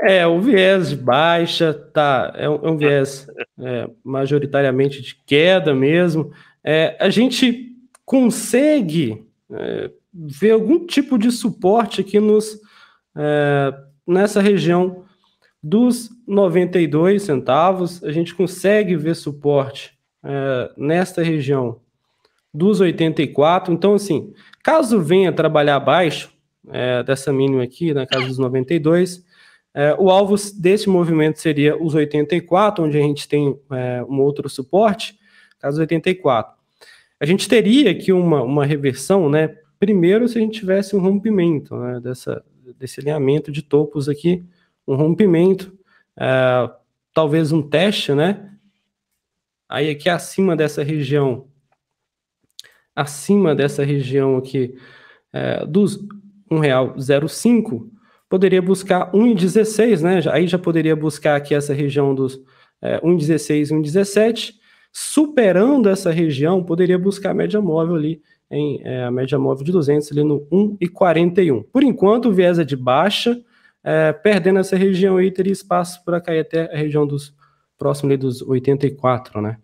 é, o é viés de baixa, tá, é um, é um viés é, majoritariamente de queda mesmo. É, a gente consegue é, ver algum tipo de suporte aqui nos, é, nessa região dos 92 centavos, a gente consegue ver suporte nesta região dos 84. Então, assim, caso venha trabalhar abaixo, é, dessa mínima aqui, na casa dos 92. É, o alvo desse movimento seria os 84, onde a gente tem é, um outro suporte, caso 84. A gente teria aqui uma, uma reversão, né? Primeiro, se a gente tivesse um rompimento né, dessa, desse alinhamento de topos aqui, um rompimento, é, talvez um teste, né? Aí aqui acima dessa região, acima dessa região aqui, é, dos 1,05, poderia buscar 1,16, né? Aí já poderia buscar aqui essa região dos é, 1,16 e 1,17. Superando essa região, poderia buscar a média móvel ali, em, é, a média móvel de 200 ali no 1,41. Por enquanto, o viés é de baixa, é, perdendo essa região aí, teria espaço para cair até a região dos próximo ali dos 84, né?